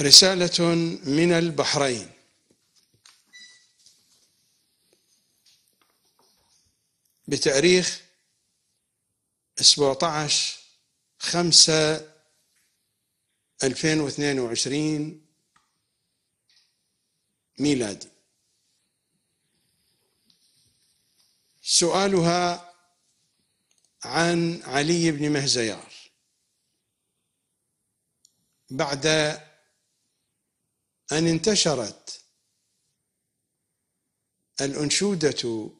رسالة من البحرين بتاريخ 17 5 2022 ميلادي سؤالها عن علي بن مهزيار بعد أن انتشرت الأنشودة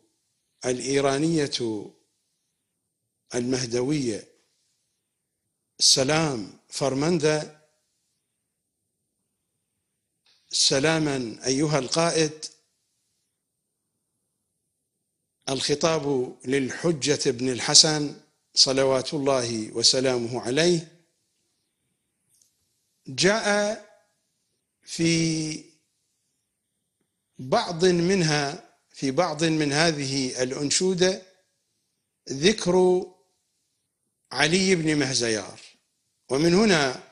الإيرانية المهدوية سلام فرمندا سلاما أيها القائد الخطاب للحجة بن الحسن صلوات الله وسلامه عليه جاء في بعض منها في بعض من هذه الأنشودة ذكر علي بن مهزيار ومن هنا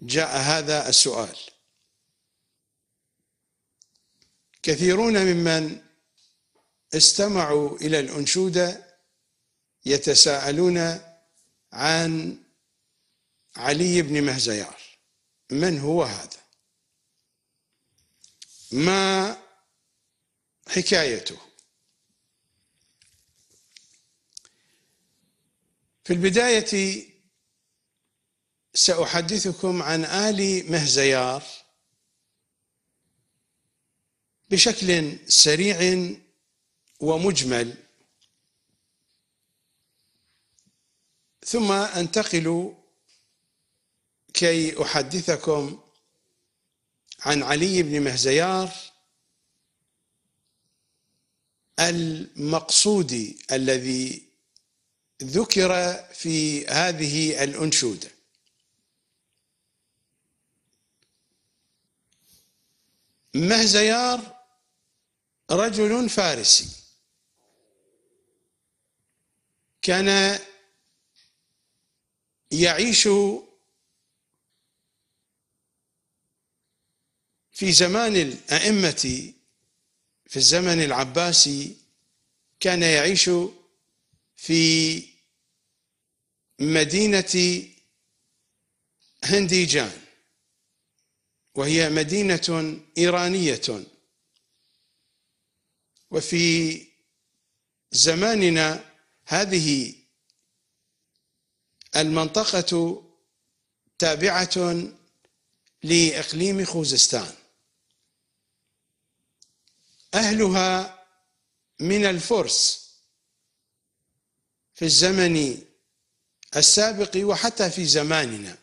جاء هذا السؤال كثيرون ممن استمعوا إلى الأنشودة يتساءلون عن علي بن مهزيار من هو هذا ما حكايته في البداية سأحدثكم عن آل مهزيار بشكل سريع ومجمل ثم أنتقل كي احدثكم عن علي بن مهزيار المقصودي الذي ذكر في هذه الانشوده مهزيار رجل فارسي كان يعيش في زمان الأئمة في الزمن العباسي كان يعيش في مدينة هنديجان وهي مدينة إيرانية وفي زماننا هذه المنطقة تابعة لإقليم خوزستان أهلها من الفرس في الزمن السابق وحتى في زماننا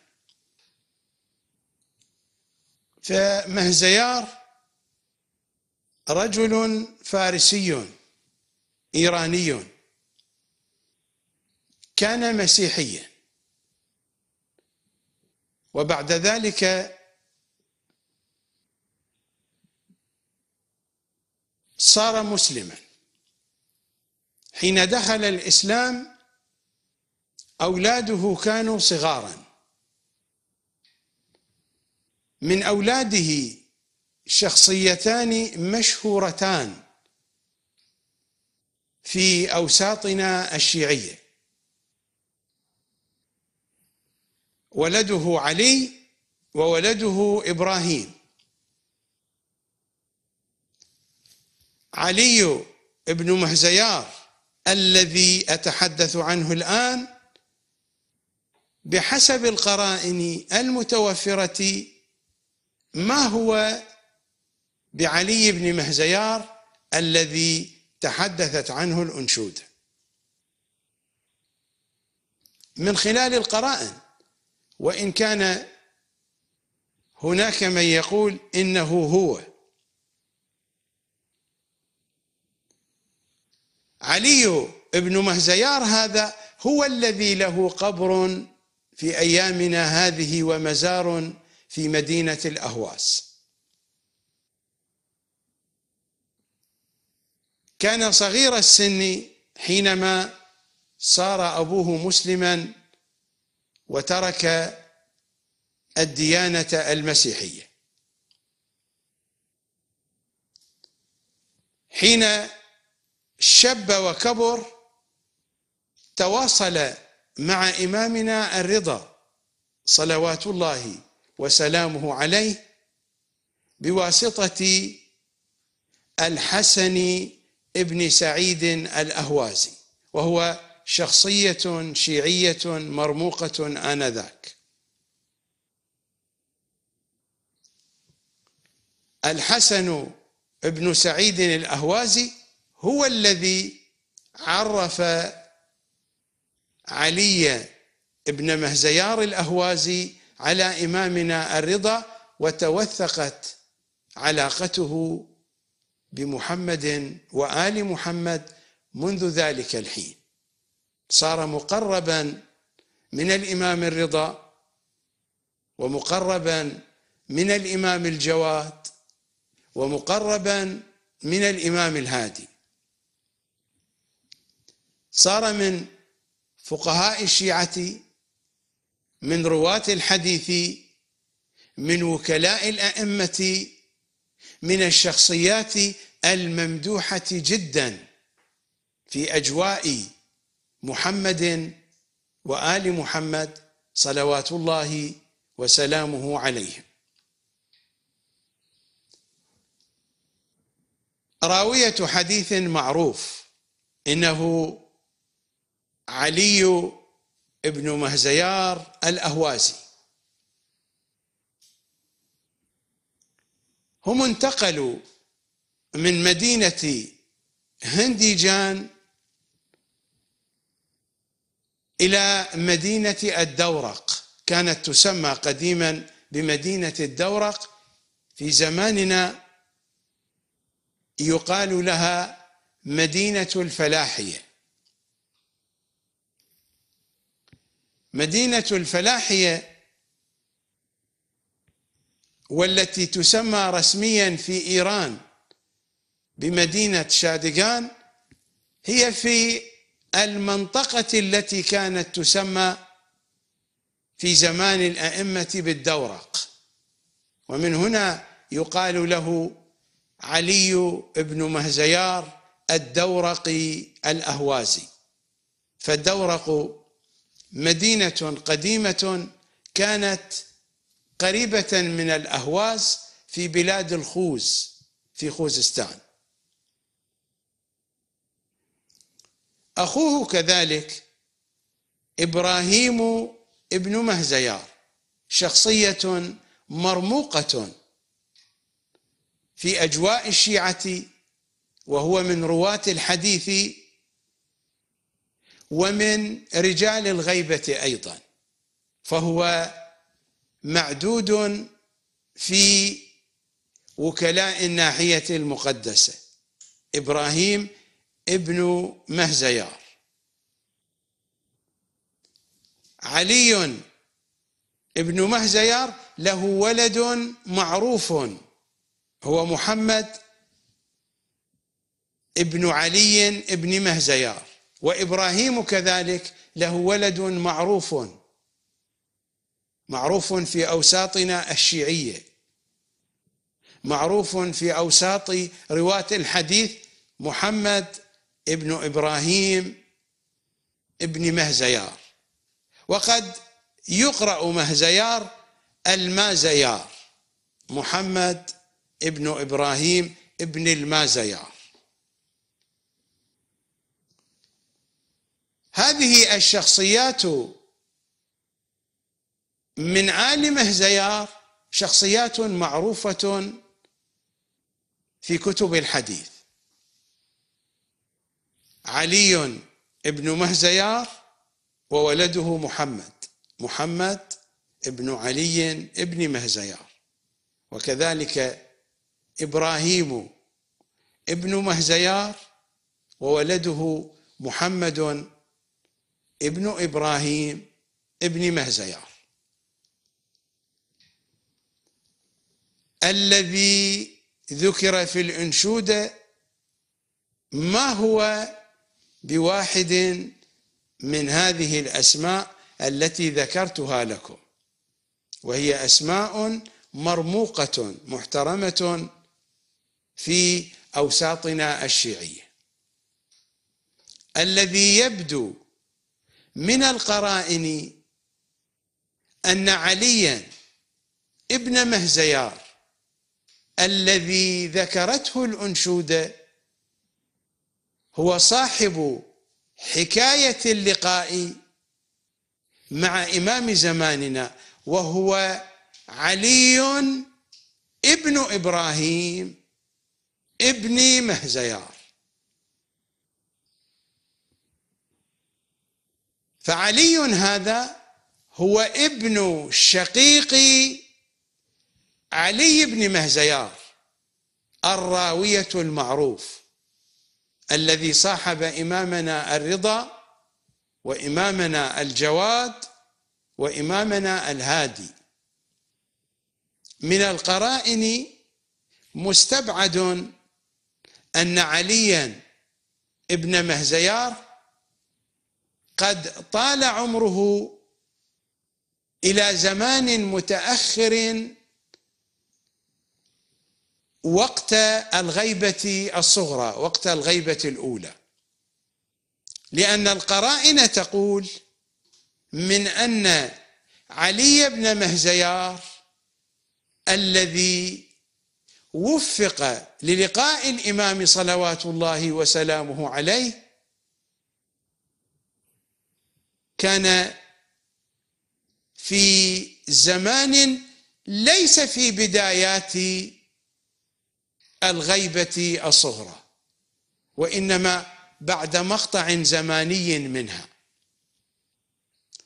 فمهزيار رجل فارسي إيراني كان مسيحيا وبعد ذلك صار مسلما حين دخل الإسلام أولاده كانوا صغارا من أولاده شخصيتان مشهورتان في أوساطنا الشيعية ولده علي وولده إبراهيم علي بن مهزيار الذي أتحدث عنه الآن بحسب القرائن المتوفرة ما هو بعلي بن مهزيار الذي تحدثت عنه الأنشودة من خلال القرائن وإن كان هناك من يقول إنه هو علي بن مهزيار هذا هو الذي له قبر في ايامنا هذه ومزار في مدينه الاهواز كان صغير السن حينما صار ابوه مسلما وترك الديانه المسيحيه حين شب وكبر تواصل مع إمامنا الرضا صلوات الله وسلامه عليه بواسطة الحسن ابن سعيد الأهوازي وهو شخصية شيعية مرموقة آنذاك الحسن ابن سعيد الأهوازي هو الذي عرف علي ابن مهزيار الاهوازي على امامنا الرضا وتوثقت علاقته بمحمد وال محمد منذ ذلك الحين صار مقربا من الامام الرضا ومقربا من الامام الجواد ومقربا من الامام الهادي صار من فقهاء الشيعة من رواة الحديث من وكلاء الأئمة من الشخصيات الممدوحة جدا في أجواء محمد وآل محمد صلوات الله وسلامه عليهم راوية حديث معروف إنه علي بن مهزيار الاهوازي هم انتقلوا من مدينه هنديجان الى مدينه الدورق كانت تسمى قديما بمدينه الدورق في زماننا يقال لها مدينه الفلاحيه مدينة الفلاحية والتي تسمى رسميا في إيران بمدينة شادقان هي في المنطقة التي كانت تسمى في زمان الأئمة بالدورق ومن هنا يقال له علي بن مهزيار الدورقي الأهوازي فالدورق مدينة قديمة كانت قريبة من الأهواز في بلاد الخوز في خوزستان أخوه كذلك إبراهيم ابن مهزيار شخصية مرموقة في أجواء الشيعة وهو من رواة الحديث ومن رجال الغيبة أيضا فهو معدود في وكلاء الناحية المقدسة إبراهيم ابن مهزيار علي ابن مهزيار له ولد معروف هو محمد ابن علي ابن مهزيار وابراهيم كذلك له ولد معروف معروف في اوساطنا الشيعيه معروف في اوساط رواه الحديث محمد ابن ابراهيم ابن مهزيار وقد يقرا مهزيار المازيار محمد ابن ابراهيم ابن المازيار هذه الشخصيات من آل مهزيار شخصيات معروفة في كتب الحديث علي ابن مهزيار وولده محمد محمد ابن علي ابن مهزيار وكذلك إبراهيم ابن مهزيار وولده محمد ابن إبراهيم ابن مهزيار الذي ذكر في الأنشودة ما هو بواحد من هذه الأسماء التي ذكرتها لكم وهي أسماء مرموقة محترمة في أوساطنا الشيعية الذي يبدو من القرائن أن عليا ابن مهزيار الذي ذكرته الأنشودة هو صاحب حكاية اللقاء مع إمام زماننا وهو علي ابن إبراهيم ابن مهزيار فعلي هذا هو ابن شقيق علي بن مهزيار الراوية المعروف الذي صاحب إمامنا الرضا وإمامنا الجواد وإمامنا الهادي من القرائن مستبعد أن عليا ابن مهزيار قد طال عمره الى زمان متاخر وقت الغيبه الصغرى وقت الغيبه الاولى لان القرائن تقول من ان علي بن مهزيار الذي وفق للقاء الامام صلوات الله وسلامه عليه كان في زمان ليس في بدايات الغيبه الصغرى وانما بعد مقطع زماني منها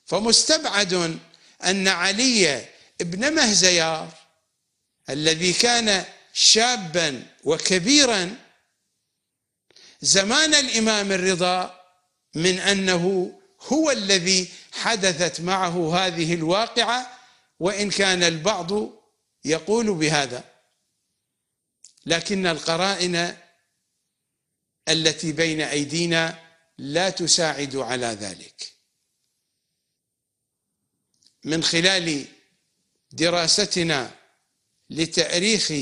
فمستبعد ان علي بن مهزيار الذي كان شابا وكبيرا زمان الامام الرضا من انه هو الذي حدثت معه هذه الواقعه وان كان البعض يقول بهذا لكن القرائن التي بين ايدينا لا تساعد على ذلك من خلال دراستنا لتاريخ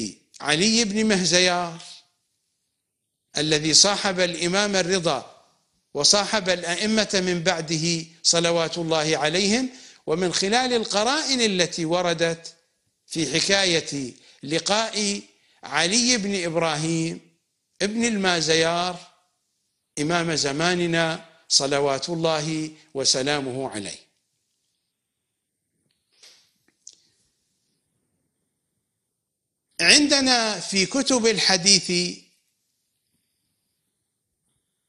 علي بن مهزيار الذي صاحب الامام الرضا وصاحب الائمه من بعده صلوات الله عليهم ومن خلال القرائن التي وردت في حكايه لقاء علي بن ابراهيم ابن المازيار امام زماننا صلوات الله وسلامه عليه عندنا في كتب الحديث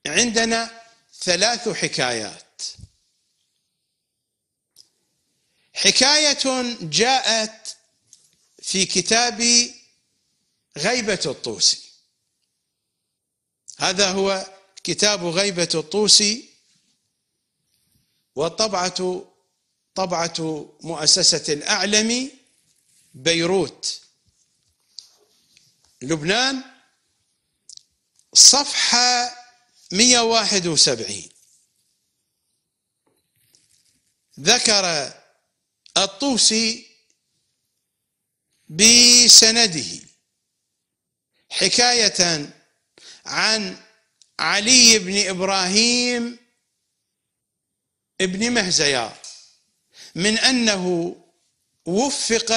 عندنا ثلاث حكايات حكاية جاءت في كتاب غيبة الطوسي هذا هو كتاب غيبة الطوسي وطبعة طبعة مؤسسة الأعلم بيروت لبنان صفحة 171 ذكر الطوسي بسنده حكاية عن علي بن إبراهيم ابن مهزيار من أنه وفق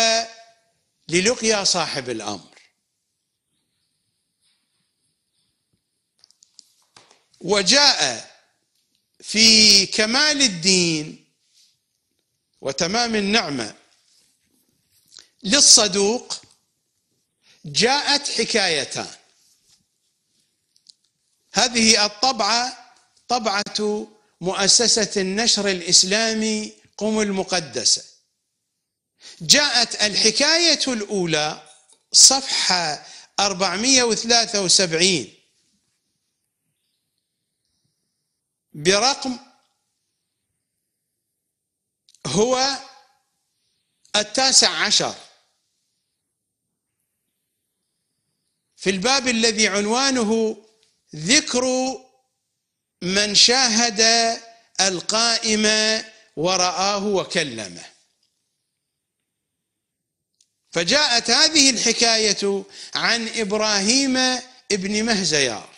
للقيا صاحب الأمر وجاء في كمال الدين وتمام النعمه للصدوق جاءت حكايتان هذه الطبعه طبعه مؤسسه النشر الاسلامي قم المقدسه جاءت الحكايه الاولى صفحه 473 برقم هو التاسع عشر في الباب الذي عنوانه ذكر من شاهد القائم ورآه وكلمه فجاءت هذه الحكاية عن إبراهيم ابن مهزيار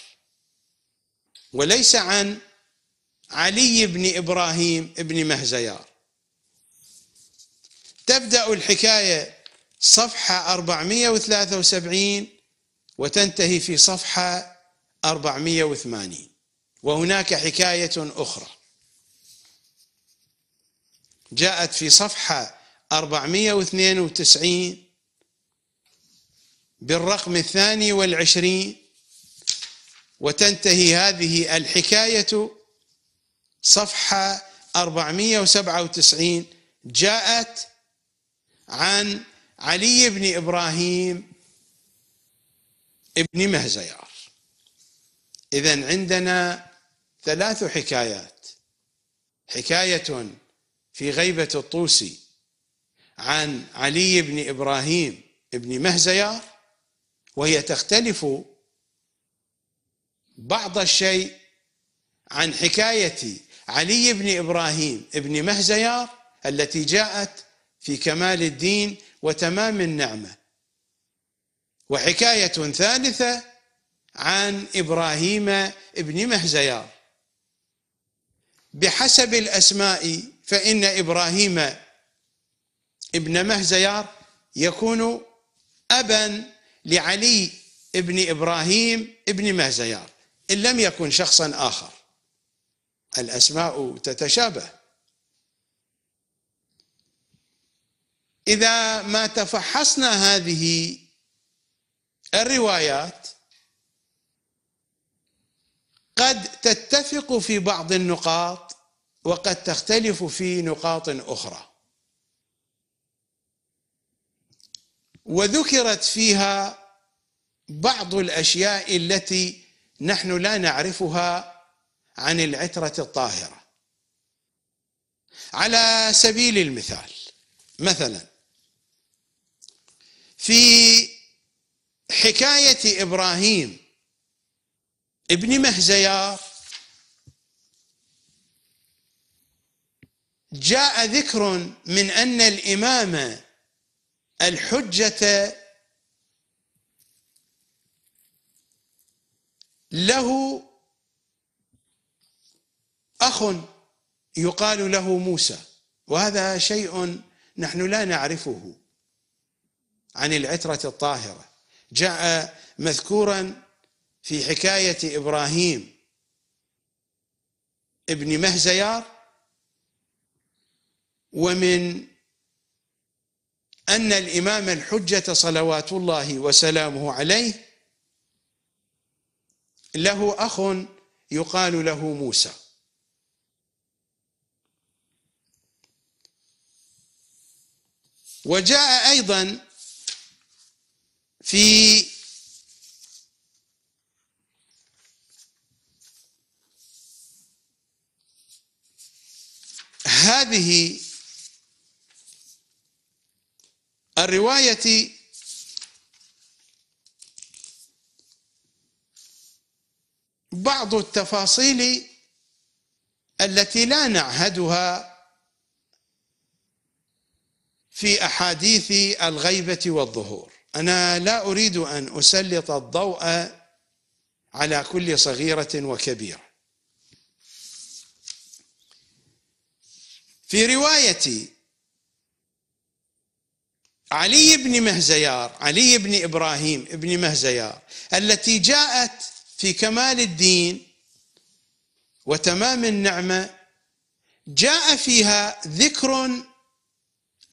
وليس عن علي بن إبراهيم بن مهزيار تبدأ الحكاية صفحة 473 وتنتهي في صفحة 480 وهناك حكاية أخرى جاءت في صفحة 492 بالرقم الثاني والعشرين وتنتهي هذه الحكاية صفحة 497 جاءت عن علي بن إبراهيم ابن مهزيار إذا عندنا ثلاث حكايات حكاية في غيبة الطوسي عن علي بن إبراهيم ابن مهزيار وهي تختلف بعض الشيء عن حكاية علي بن ابراهيم ابن مهزيار التي جاءت في كمال الدين وتمام النعمه وحكايه ثالثه عن ابراهيم ابن مهزيار بحسب الاسماء فان ابراهيم ابن مهزيار يكون ابا لعلي ابن ابراهيم ابن مهزيار ان لم يكن شخصا اخر الأسماء تتشابه إذا ما تفحصنا هذه الروايات قد تتفق في بعض النقاط وقد تختلف في نقاط أخرى وذكرت فيها بعض الأشياء التي نحن لا نعرفها عن العترة الطاهرة على سبيل المثال مثلا في حكاية إبراهيم ابن مهزيار جاء ذكر من أن الإمام الحجة له اخ يقال له موسى وهذا شيء نحن لا نعرفه عن العتره الطاهره جاء مذكورا في حكايه ابراهيم ابن مهزيار ومن ان الامام الحجه صلوات الله وسلامه عليه له اخ يقال له موسى وجاء ايضا في هذه الروايه بعض التفاصيل التي لا نعهدها في احاديث الغيبه والظهور انا لا اريد ان اسلط الضوء على كل صغيره وكبيره في روايه علي بن مهزيار علي بن ابراهيم بن مهزيار التي جاءت في كمال الدين وتمام النعمه جاء فيها ذكر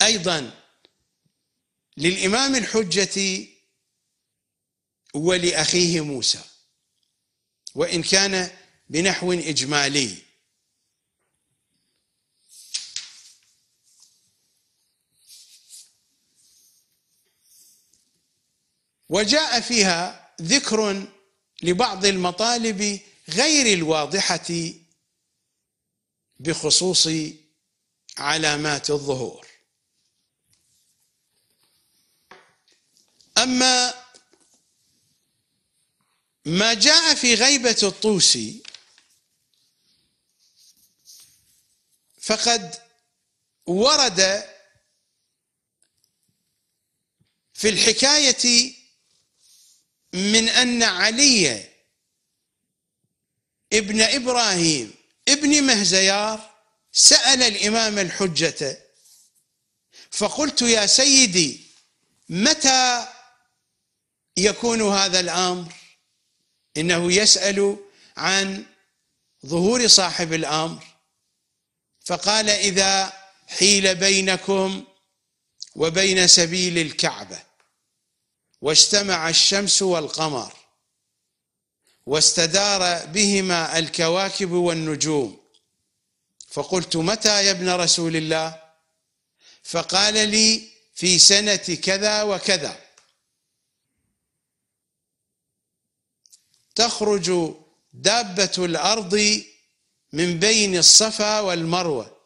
أيضا للإمام الحجة ولأخيه موسى وإن كان بنحو إجمالي وجاء فيها ذكر لبعض المطالب غير الواضحة بخصوص علامات الظهور أما ما جاء في غيبة الطوسي فقد ورد في الحكاية من أن علي ابن إبراهيم ابن مهزيار سأل الإمام الحجة فقلت يا سيدي متى يكون هذا الامر انه يسال عن ظهور صاحب الامر فقال اذا حيل بينكم وبين سبيل الكعبه واجتمع الشمس والقمر واستدار بهما الكواكب والنجوم فقلت متى يا ابن رسول الله فقال لي في سنه كذا وكذا تخرج دابة الأرض من بين الصفا والمروة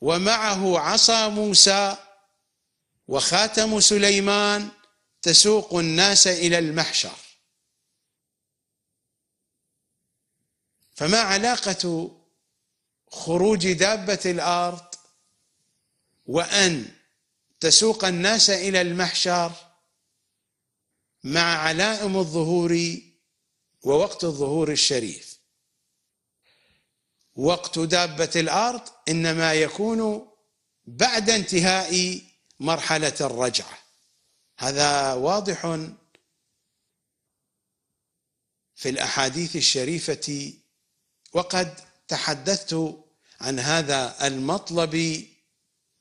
ومعه عصا موسى وخاتم سليمان تسوق الناس إلى المحشر فما علاقة خروج دابة الأرض وأن تسوق الناس إلى المحشر مع علائم الظهور ووقت الظهور الشريف وقت دابة الأرض إنما يكون بعد انتهاء مرحلة الرجعة هذا واضح في الأحاديث الشريفة وقد تحدثت عن هذا المطلب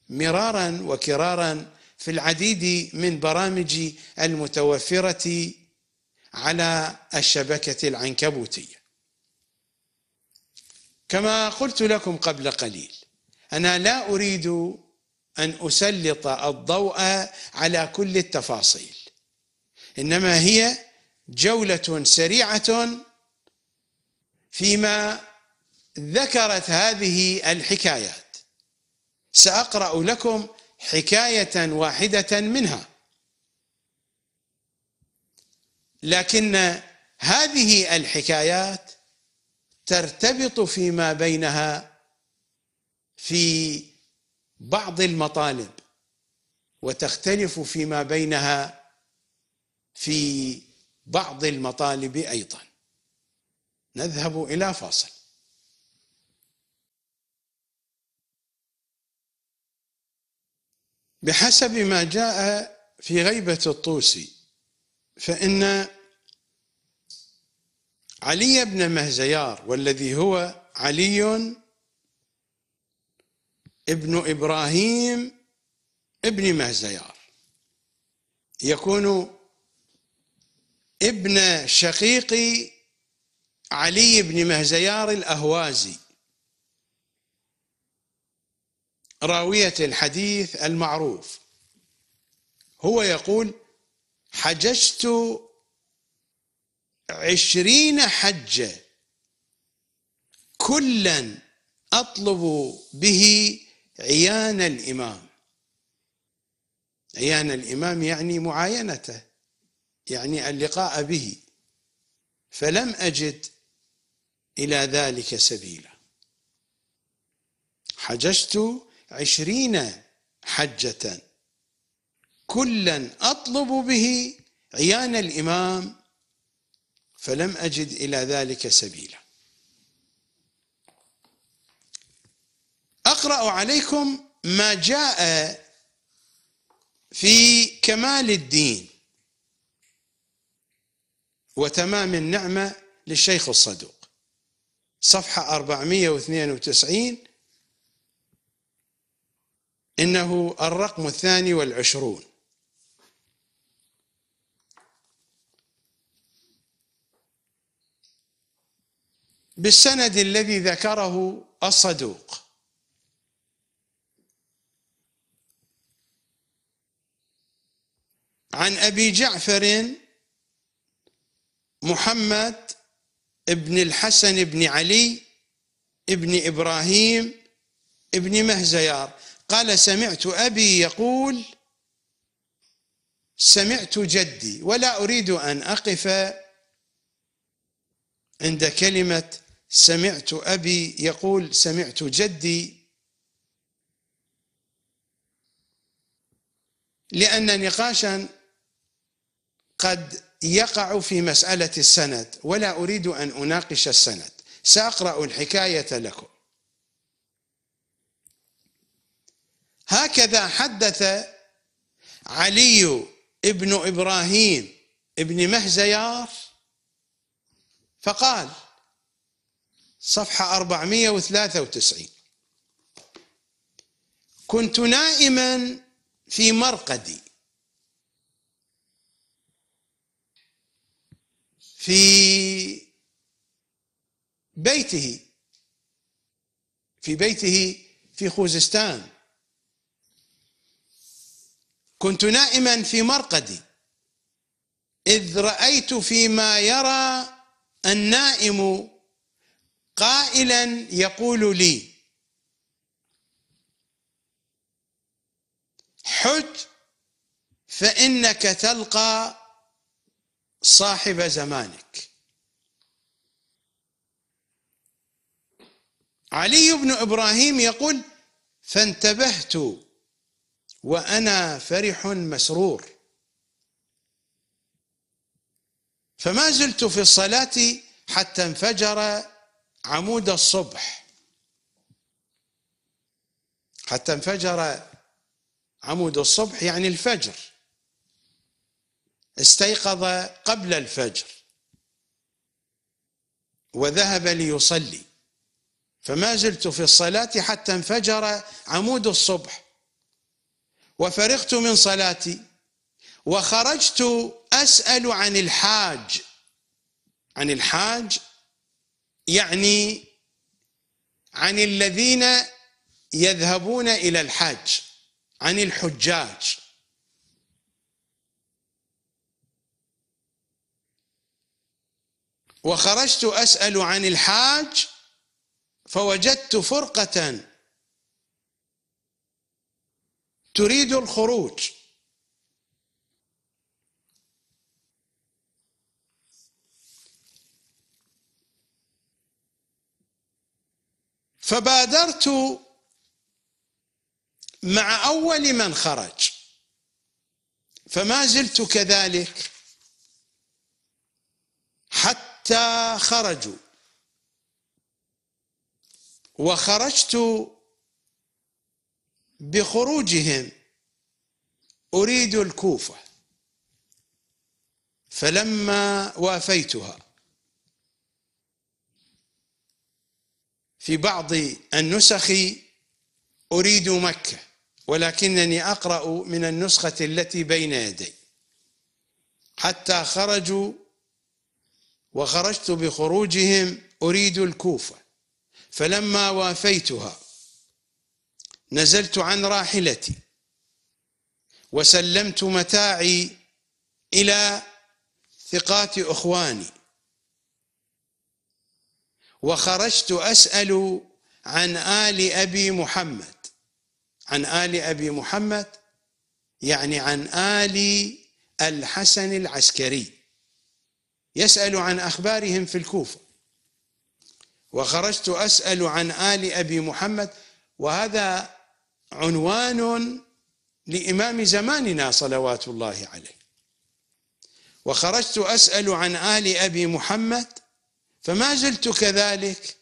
مرارا وكرارا في العديد من برامجي المتوفرة على الشبكة العنكبوتية كما قلت لكم قبل قليل أنا لا أريد أن أسلط الضوء على كل التفاصيل إنما هي جولة سريعة فيما ذكرت هذه الحكايات سأقرأ لكم حكاية واحدة منها لكن هذه الحكايات ترتبط فيما بينها في بعض المطالب وتختلف فيما بينها في بعض المطالب ايضا نذهب الى فاصل بحسب ما جاء في غيبه الطوسي فإن علي بن مهزيار والذي هو علي ابن إبراهيم ابن مهزيار يكون ابن شقيق علي بن مهزيار الأهوازي راوية الحديث المعروف هو يقول حججت عشرين حجة كلا أطلب به عيان الإمام عيان الإمام يعني معاينته يعني اللقاء به فلم أجد إلى ذلك سبيلا حججت عشرين حجة كلا اطلب به عيان الامام فلم اجد الى ذلك سبيلا اقرا عليكم ما جاء في كمال الدين وتمام النعمه للشيخ الصدوق صفحه 492 انه الرقم الثاني والعشرون بالسند الذي ذكره الصدوق عن ابي جعفر محمد بن الحسن بن علي بن ابراهيم بن مهزيار قال سمعت ابي يقول سمعت جدي ولا اريد ان اقف عند كلمه سمعت أبي يقول سمعت جدي لأن نقاشا قد يقع في مسألة السند ولا أريد أن أناقش السند سأقرأ الحكاية لكم هكذا حدث علي ابن إبراهيم ابن مهزيار فقال صفحة 493 كنت نائما في مرقدي في بيته في بيته في خوزستان كنت نائما في مرقدي إذ رأيت فيما يرى النائم قائلا يقول لي حج فانك تلقى صاحب زمانك علي بن ابراهيم يقول فانتبهت وانا فرح مسرور فما زلت في الصلاه حتى انفجر عمود الصبح حتى انفجر عمود الصبح يعني الفجر استيقظ قبل الفجر وذهب ليصلي فما زلت في الصلاة حتى انفجر عمود الصبح وفرغت من صلاتي وخرجت أسأل عن الحاج عن الحاج يعني عن الذين يذهبون الى الحج عن الحجاج وخرجت اسال عن الحاج فوجدت فرقه تريد الخروج فبادرت مع اول من خرج فما زلت كذلك حتى خرجوا وخرجت بخروجهم اريد الكوفه فلما وافيتها في بعض النسخ أريد مكة ولكنني أقرأ من النسخة التي بين يدي حتى خرجوا وخرجت بخروجهم أريد الكوفة فلما وافيتها نزلت عن راحلتي وسلمت متاعي إلى ثقات إخواني وخرجت أسأل عن آل أبي محمد عن آل أبي محمد يعني عن آل الحسن العسكري يسأل عن أخبارهم في الكوفة وخرجت أسأل عن آل أبي محمد وهذا عنوان لإمام زماننا صلوات الله عليه وخرجت أسأل عن آل أبي محمد فما زلت كذلك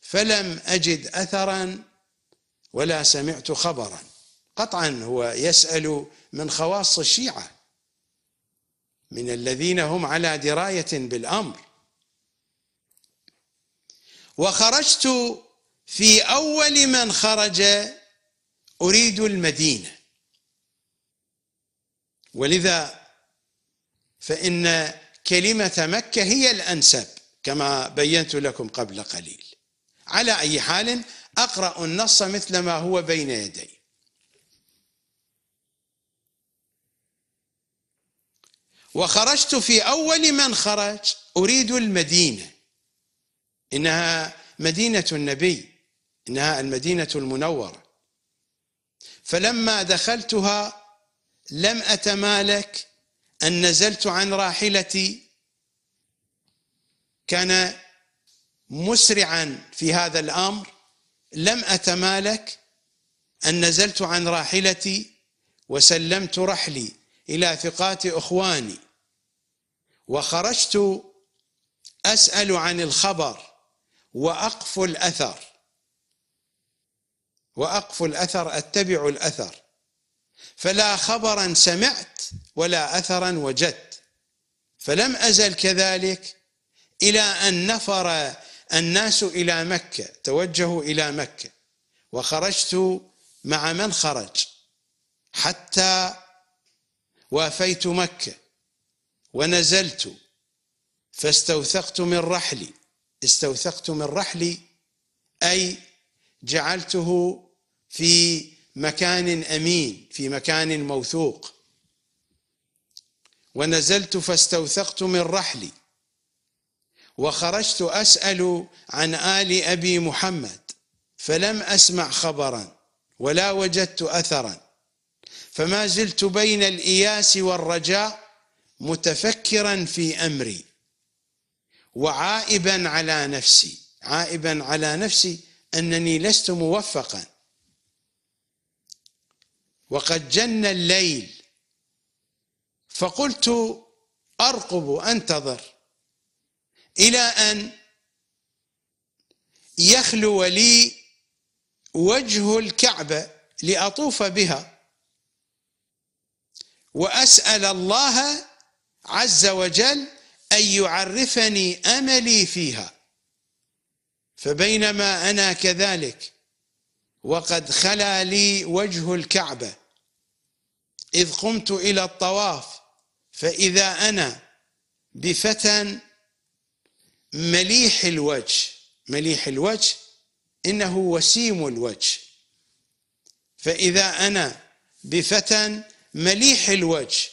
فلم أجد أثرا ولا سمعت خبرا قطعا هو يسأل من خواص الشيعة من الذين هم على دراية بالأمر وخرجت في أول من خرج أريد المدينة ولذا فإن كلمة مكة هي الأنسب كما بينت لكم قبل قليل على أي حال أقرأ النص مثل ما هو بين يدي وخرجت في أول من خرج أريد المدينة إنها مدينة النبي إنها المدينة المنورة فلما دخلتها لم أتمالك أن نزلت عن راحلتي كان مسرعا في هذا الامر لم اتمالك ان نزلت عن راحلتي وسلمت رحلي الى ثقات اخواني وخرجت اسال عن الخبر واقف الاثر واقف الاثر اتبع الاثر فلا خبرا سمعت ولا اثرا وجدت فلم ازل كذلك إلى أن نفر الناس إلى مكة توجهوا إلى مكة وخرجت مع من خرج حتى وافيت مكة ونزلت فاستوثقت من رحلي استوثقت من رحلي أي جعلته في مكان أمين في مكان موثوق ونزلت فاستوثقت من رحلي وخرجت أسأل عن آل أبي محمد فلم أسمع خبرا ولا وجدت أثرا فما زلت بين الإياس والرجاء متفكرا في أمري وعائبا على نفسي عائبا على نفسي أنني لست موفقا وقد جن الليل فقلت أرقب أنتظر إلى أن يخلو لي وجه الكعبة لأطوف بها وأسأل الله عز وجل أن يعرفني أملي فيها فبينما أنا كذلك وقد خلا لي وجه الكعبة إذ قمت إلى الطواف فإذا أنا بفتى مليح الوجه مليح الوجه إنه وسيم الوجه فإذا أنا بفتى مليح الوجه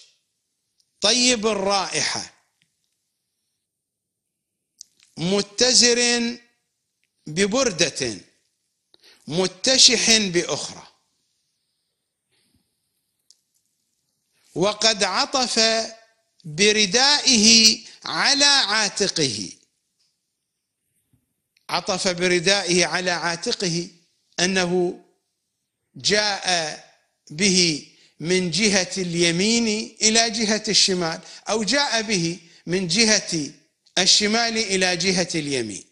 طيب الرائحة متزر ببردة متشح بأخرى وقد عطف بردائه على عاتقه عطف بردائه على عاتقه انه جاء به من جهه اليمين الى جهه الشمال او جاء به من جهه الشمال الى جهه اليمين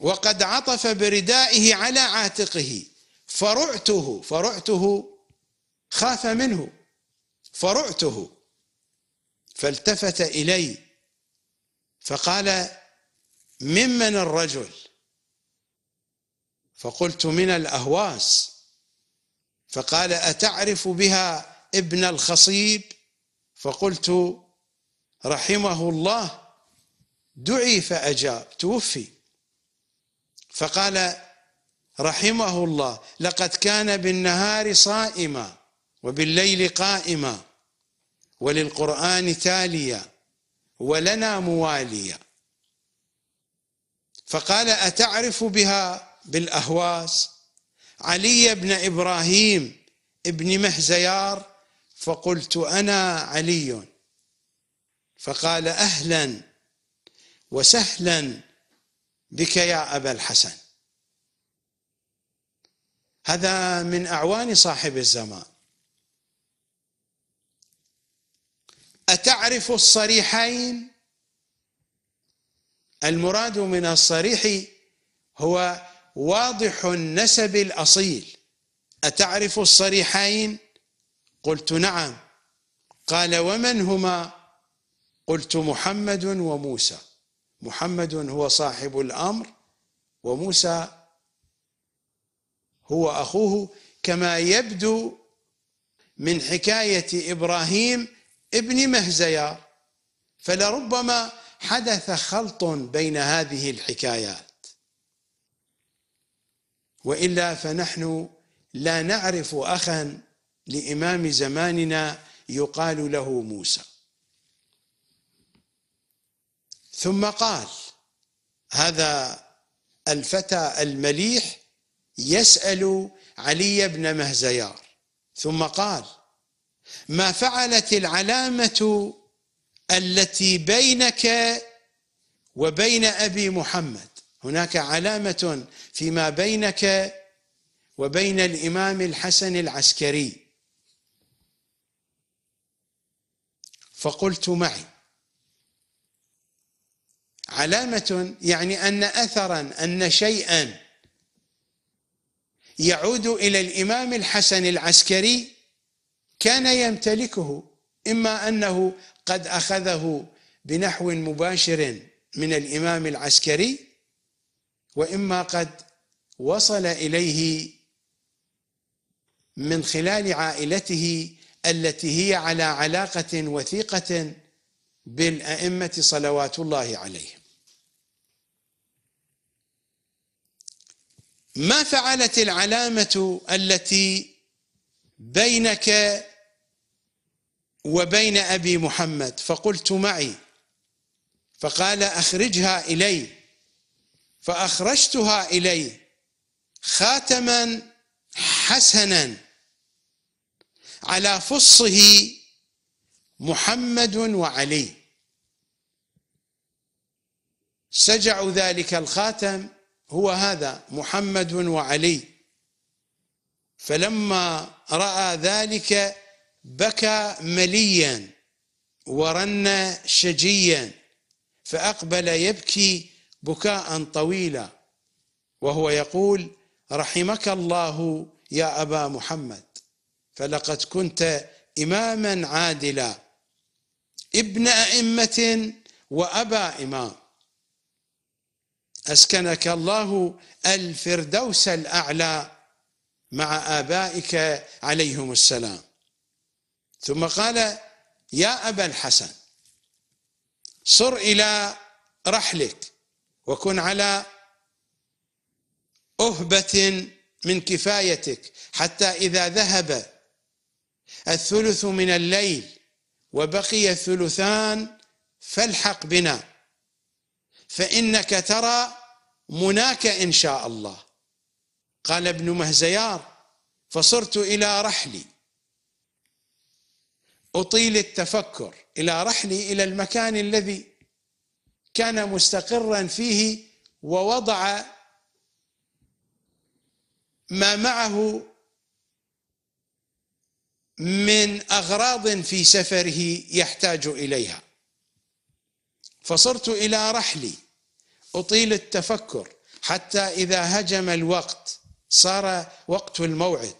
وقد عطف بردائه على عاتقه فرعته فرعته خاف منه فرعته فالتفت الي فقال ممن الرجل فقلت من الاهواس فقال اتعرف بها ابن الخصيب فقلت رحمه الله دعي فاجاب توفي فقال رحمه الله لقد كان بالنهار صائما وبالليل قائما وللقران تاليا ولنا مواليا فقال أتعرف بها بالأهواز علي بن إبراهيم ابن مهزيار فقلت أنا علي فقال أهلا وسهلا بك يا أبا الحسن هذا من أعوان صاحب الزمان أتعرف الصريحين المراد من الصريح هو واضح النسب الأصيل أتعرف الصريحين قلت نعم قال ومن هما قلت محمد وموسى محمد هو صاحب الأمر وموسى هو أخوه كما يبدو من حكاية إبراهيم ابن مهزيار فلربما حدث خلط بين هذه الحكايات والا فنحن لا نعرف اخا لامام زماننا يقال له موسى ثم قال هذا الفتى المليح يسال علي بن مهزيار ثم قال ما فعلت العلامه التي بينك وبين ابي محمد هناك علامه فيما بينك وبين الامام الحسن العسكري فقلت معي علامه يعني ان اثرا ان شيئا يعود الى الامام الحسن العسكري كان يمتلكه إما أنه قد أخذه بنحو مباشر من الإمام العسكري وإما قد وصل إليه من خلال عائلته التي هي على علاقة وثيقة بالأئمة صلوات الله عليهم ما فعلت العلامة التي بينك وبين أبي محمد فقلت معي فقال أخرجها إلي فأخرجتها إلي خاتما حسنا على فصه محمد وعلي سجع ذلك الخاتم هو هذا محمد وعلي فلما راى ذلك بكى مليا ورن شجيا فاقبل يبكي بكاء طويلا وهو يقول رحمك الله يا ابا محمد فلقد كنت اماما عادلا ابن ائمه وابا امام اسكنك الله الفردوس الاعلى مع ابائك عليهم السلام ثم قال يا أبا الحسن صر إلى رحلك وكن على أهبة من كفايتك حتى إذا ذهب الثلث من الليل وبقي الثلثان فالحق بنا فإنك ترى مناك إن شاء الله قال ابن مهزيار فصرت إلى رحلي اطيل التفكر الى رحلي الى المكان الذي كان مستقرا فيه ووضع ما معه من اغراض في سفره يحتاج اليها فصرت الى رحلي اطيل التفكر حتى اذا هجم الوقت صار وقت الموعد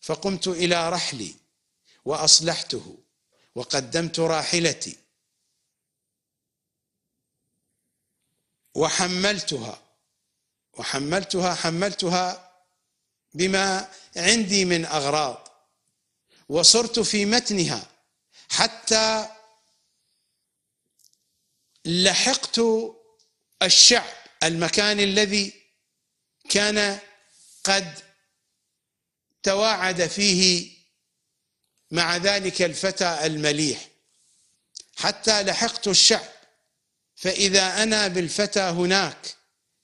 فقمت الى رحلي واصلحته وقدمت راحلتي وحملتها وحملتها حملتها بما عندي من اغراض وصرت في متنها حتى لحقت الشعب المكان الذي كان قد تواعد فيه مع ذلك الفتى المليح حتى لحقت الشعب فإذا أنا بالفتى هناك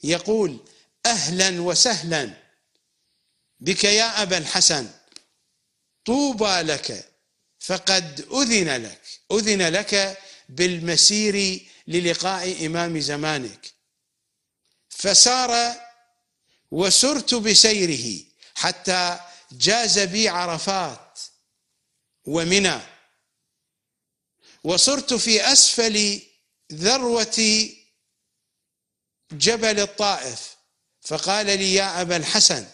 يقول أهلا وسهلا بك يا أبا الحسن طوبى لك فقد أذن لك أذن لك بالمسير للقاء إمام زمانك فسار وسرت بسيره حتى جاز بي عرفات ومنى وصرت في اسفل ذروه جبل الطائف فقال لي يا ابا الحسن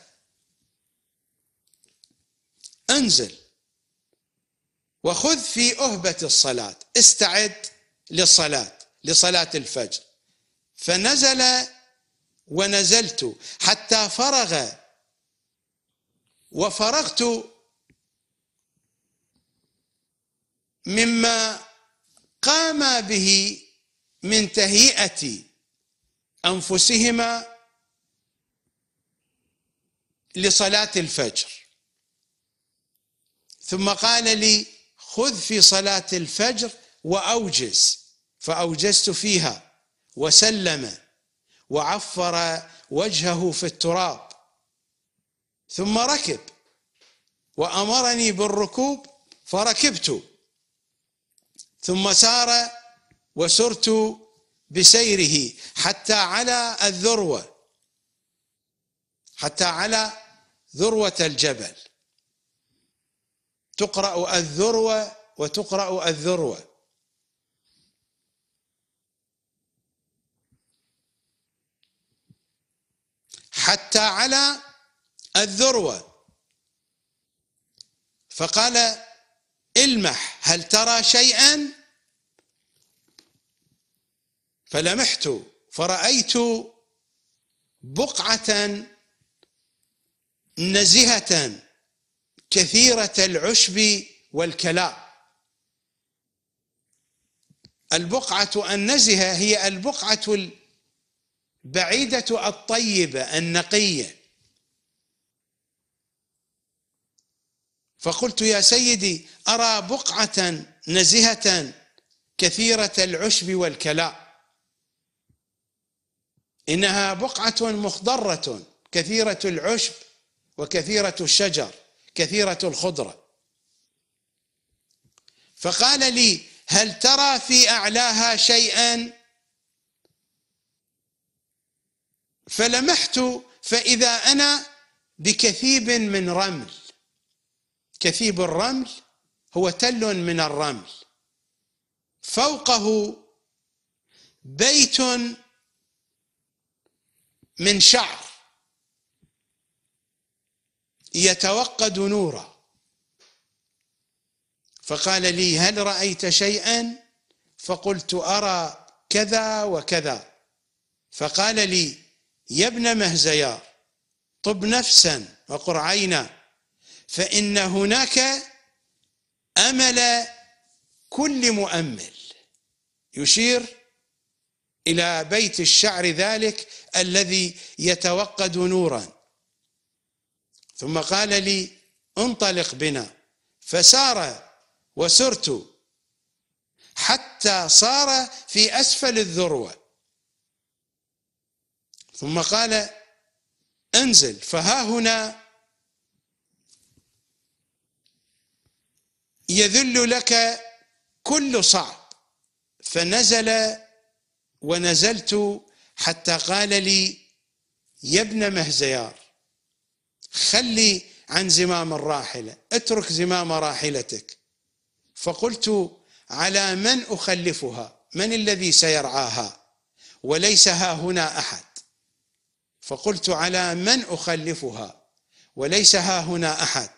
انزل وخذ في اهبه الصلاه استعد للصلاه لصلاه الفجر فنزل ونزلت حتى فرغ وفرغت مما قام به من تهيئه انفسهما لصلاه الفجر ثم قال لي خذ في صلاه الفجر واوجز فاوجزت فيها وسلم وعفر وجهه في التراب ثم ركب وامرني بالركوب فركبت ثم سار وسرت بسيره حتى على الذروه حتى على ذروه الجبل تقرا الذروه وتقرا الذروه حتى على الذروه فقال المح هل ترى شيئا فلمحت فرأيت بقعة نزهة كثيرة العشب والكلاء البقعة النزهة هي البقعة البعيدة الطيبة النقية فقلت يا سيدي أرى بقعة نزهة كثيرة العشب والكلاء إنها بقعة مخضرة كثيرة العشب وكثيرة الشجر كثيرة الخضرة فقال لي هل ترى في أعلاها شيئا فلمحت فإذا أنا بكثيب من رمل كثيب الرمل هو تل من الرمل فوقه بيت من شعر يتوقد نورا فقال لي هل رايت شيئا فقلت ارى كذا وكذا فقال لي يا ابن مهزيار طب نفسا وقر عينا فإن هناك أمل كل مؤمل يشير إلى بيت الشعر ذلك الذي يتوقد نورا ثم قال لي انطلق بنا فسار وسرت حتى صار في أسفل الذروة ثم قال انزل فها هنا يذل لك كل صعب فنزل ونزلت حتى قال لي يا ابن مهزيار خلي عن زمام الراحله اترك زمام راحلتك فقلت على من اخلفها من الذي سيرعاها وليس ها هنا احد فقلت على من اخلفها وليس ها هنا احد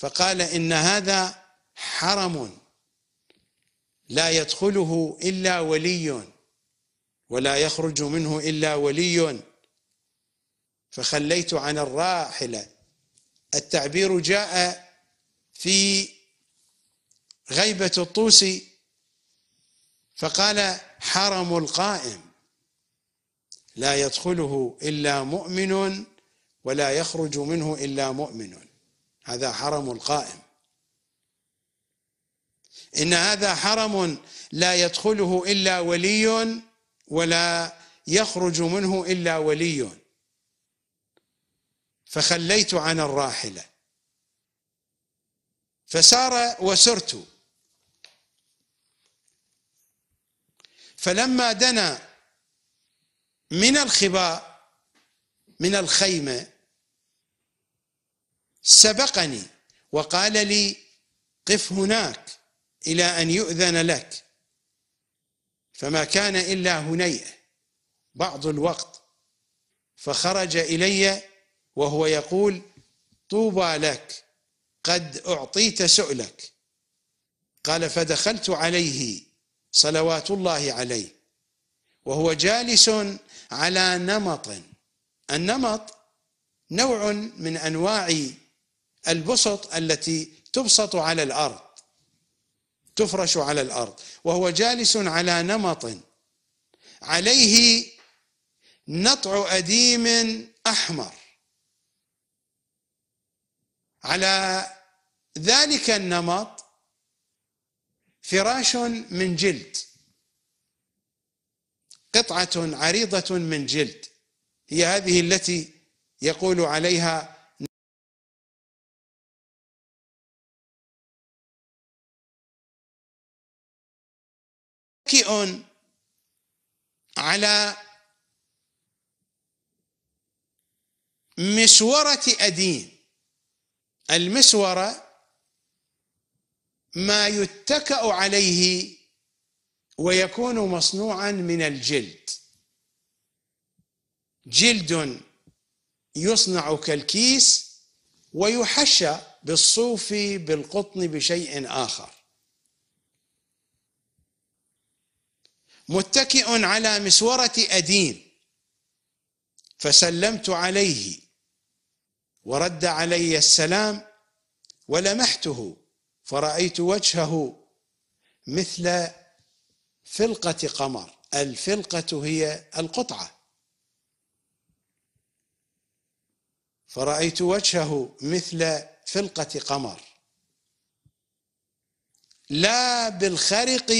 فقال إن هذا حرم لا يدخله إلا ولي ولا يخرج منه إلا ولي فخليت عن الراحلة التعبير جاء في غيبة الطوسي فقال حرم القائم لا يدخله إلا مؤمن ولا يخرج منه إلا مؤمن هذا حرم القائم إن هذا حرم لا يدخله إلا ولي ولا يخرج منه إلا ولي فخليت عن الراحلة فسار وسرت فلما دنا من الخباء من الخيمة سبقني وقال لي قف هناك إلى أن يؤذن لك فما كان إلا هنيئة بعض الوقت فخرج إلي وهو يقول طوبى لك قد أعطيت سؤلك قال فدخلت عليه صلوات الله عليه وهو جالس على نمط النمط نوع من أنواع البسط التي تبسط على الارض تفرش على الارض وهو جالس على نمط عليه نطع اديم احمر على ذلك النمط فراش من جلد قطعه عريضه من جلد هي هذه التي يقول عليها متكئ على مسوره ادين المسوره ما يتكأ عليه ويكون مصنوعا من الجلد جلد يصنع كالكيس ويحشى بالصوف بالقطن بشيء اخر متكئ على مسورة أدين فسلمت عليه ورد علي السلام ولمحته فرأيت وجهه مثل فلقة قمر الفلقة هي القطعة فرأيت وجهه مثل فلقة قمر لا بالخرق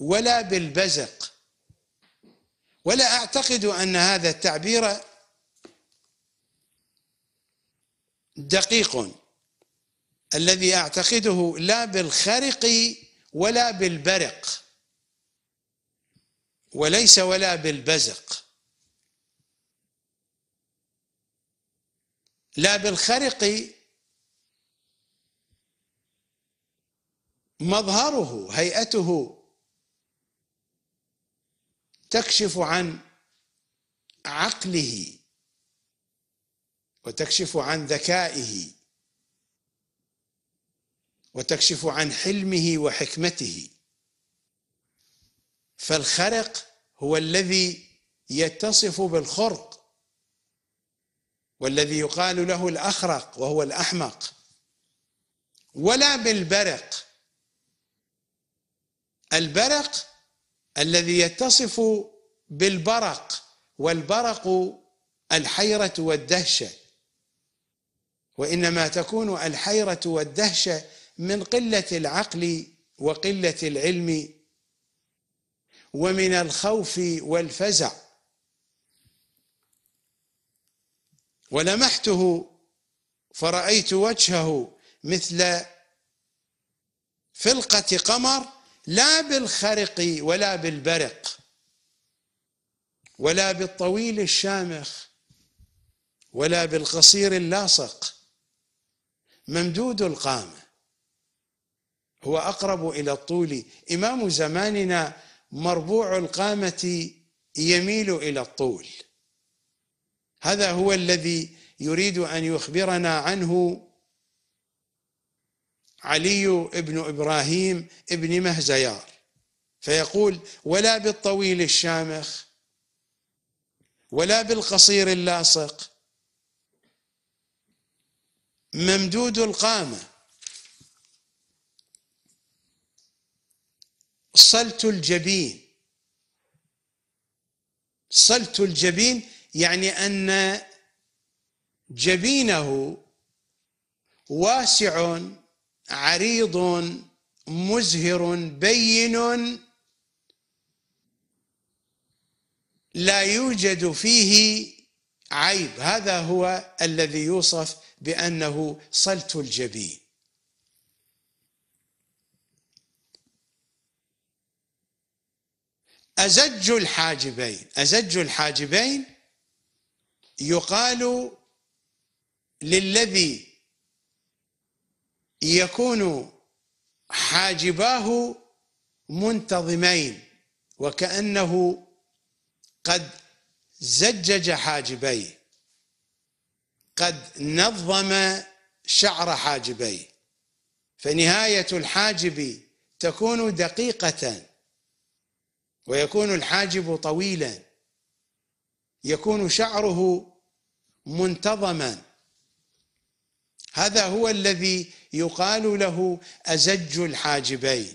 ولا بالبزق ولا اعتقد ان هذا التعبير دقيق الذي اعتقده لا بالخرق ولا بالبرق وليس ولا بالبزق لا بالخرق مظهره هيئته تكشف عن عقله وتكشف عن ذكائه وتكشف عن حلمه وحكمته فالخرق هو الذي يتصف بالخرق والذي يقال له الاخرق وهو الاحمق ولا بالبرق البرق الذي يتصف بالبرق والبرق الحيرة والدهشة وإنما تكون الحيرة والدهشة من قلة العقل وقلة العلم ومن الخوف والفزع ولمحته فرأيت وجهه مثل فلقة قمر لا بالخرق ولا بالبرق ولا بالطويل الشامخ ولا بالقصير اللاصق ممدود القامه هو اقرب الى الطول امام زماننا مربوع القامه يميل الى الطول هذا هو الذي يريد ان يخبرنا عنه علي بن إبراهيم بن مهزيار فيقول ولا بالطويل الشامخ ولا بالقصير اللاصق ممدود القامة صلت الجبين صلت الجبين يعني أن جبينه واسع عريض مزهر بين لا يوجد فيه عيب هذا هو الذي يوصف بانه صلت الجبين ازج الحاجبين ازج الحاجبين يقال للذي يكون حاجباه منتظمين وكأنه قد زجج حاجبيه قد نظم شعر حاجبيه فنهاية الحاجب تكون دقيقة ويكون الحاجب طويلا يكون شعره منتظما هذا هو الذي يقال له أزج الحاجبين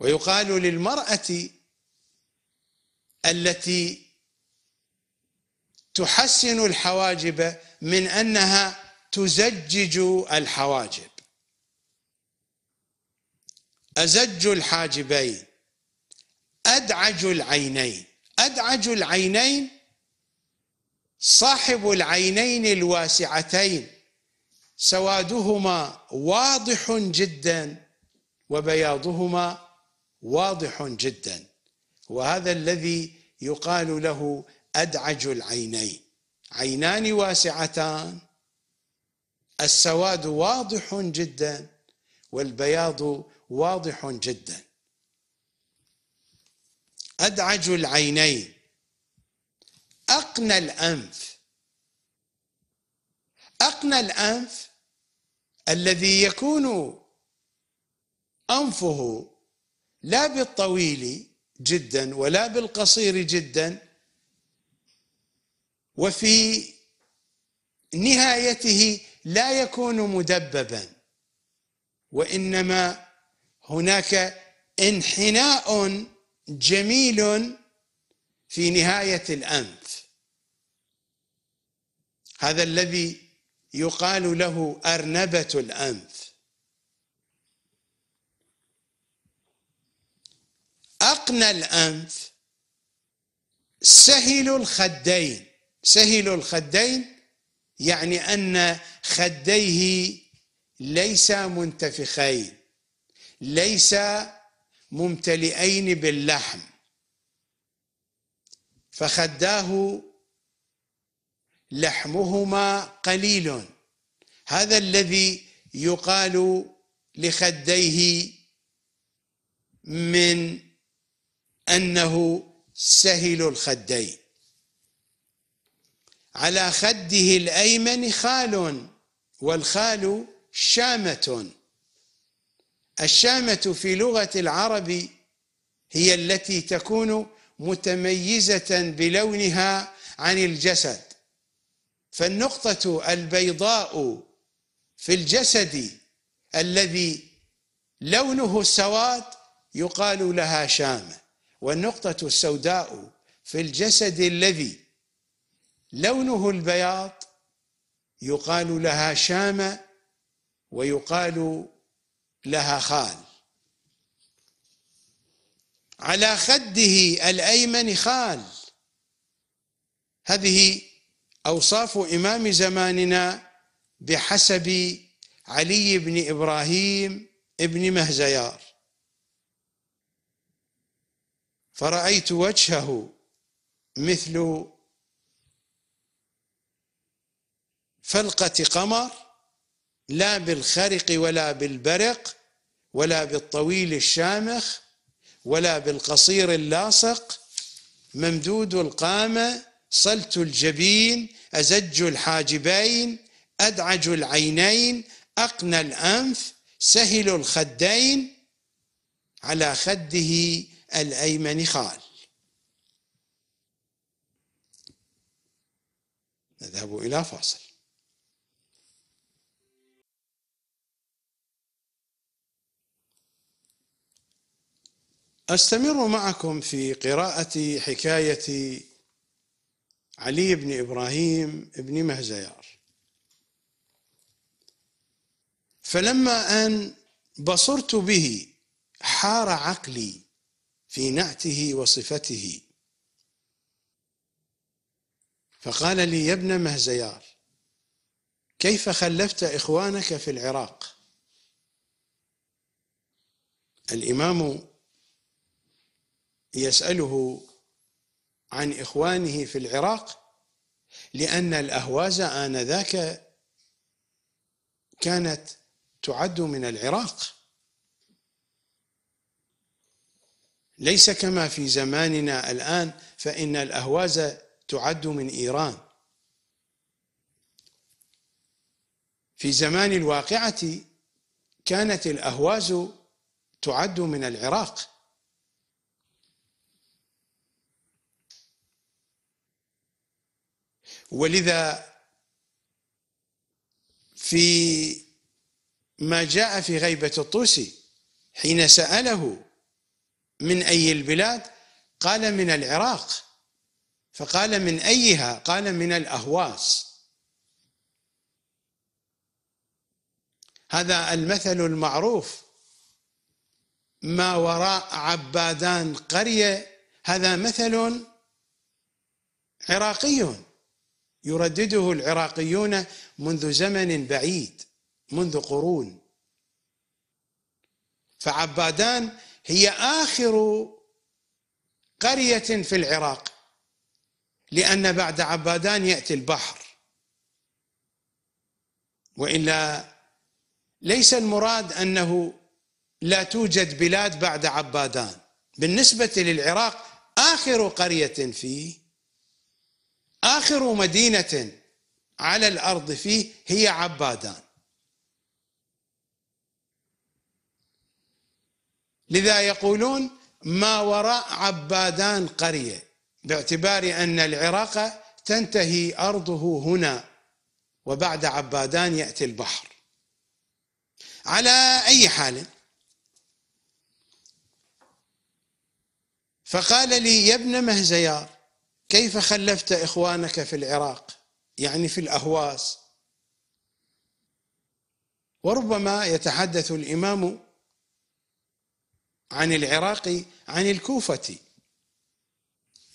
ويقال للمرأة التي تحسن الحواجب من أنها تزجج الحواجب أزج الحاجبين أدعج العينين أدعج العينين صاحب العينين الواسعتين سوادهما واضح جدا وبياضهما واضح جدا وهذا الذي يقال له ادعج العينين عينان واسعتان السواد واضح جدا والبياض واضح جدا ادعج العينين اقنى الانف أقنى الأنف الذي يكون أنفه لا بالطويل جدا ولا بالقصير جدا وفي نهايته لا يكون مدببا وإنما هناك انحناء جميل في نهاية الأنف هذا الذي يقال له أرنبة الأنف أقنى الأنف سهل الخدين سهل الخدين يعني أن خديه ليس منتفخين ليس ممتلئين باللحم فخداه لحمهما قليل هذا الذي يقال لخديه من انه سهل الخدين على خده الايمن خال والخال شامه الشامه في لغه العرب هي التي تكون متميزه بلونها عن الجسد فالنقطة البيضاء في الجسد الذي لونه سواد يقال لها شامة والنقطة السوداء في الجسد الذي لونه البياض يقال لها شامة ويقال لها خال على خده الأيمن خال هذه أوصاف إمام زماننا بحسب علي بن إبراهيم ابن مهزيار فرأيت وجهه مثل فلقة قمر لا بالخرق ولا بالبرق ولا بالطويل الشامخ ولا بالقصير اللاصق ممدود القامه صلت الجبين أزج الحاجبين أدعج العينين أقنى الأنف سهل الخدين على خده الأيمن خال نذهب إلى فاصل أستمر معكم في قراءة حكاية علي بن إبراهيم بن مهزيار فلما أن بصرت به حار عقلي في نعته وصفته فقال لي يا ابن مهزيار كيف خلفت إخوانك في العراق الإمام يسأله عن إخوانه في العراق لأن الاهواز آنذاك كانت تعد من العراق ليس كما في زماننا الآن فإن الاهواز تعد من إيران في زمان الواقعة كانت الأهواز تعد من العراق ولذا في ما جاء في غيبة الطوسي حين سأله من أي البلاد قال من العراق فقال من أيها قال من الأهواز هذا المثل المعروف ما وراء عبادان قرية هذا مثل عراقي يردده العراقيون منذ زمن بعيد منذ قرون فعبادان هي آخر قرية في العراق لأن بعد عبادان يأتي البحر وإلا ليس المراد أنه لا توجد بلاد بعد عبادان بالنسبة للعراق آخر قرية فيه آخر مدينة على الأرض فيه هي عبادان لذا يقولون ما وراء عبادان قرية باعتبار أن العراق تنتهي أرضه هنا وبعد عبادان يأتي البحر على أي حال فقال لي يا ابن مهزيار كيف خلفت اخوانك في العراق يعني في الاهواز وربما يتحدث الامام عن العراق عن الكوفه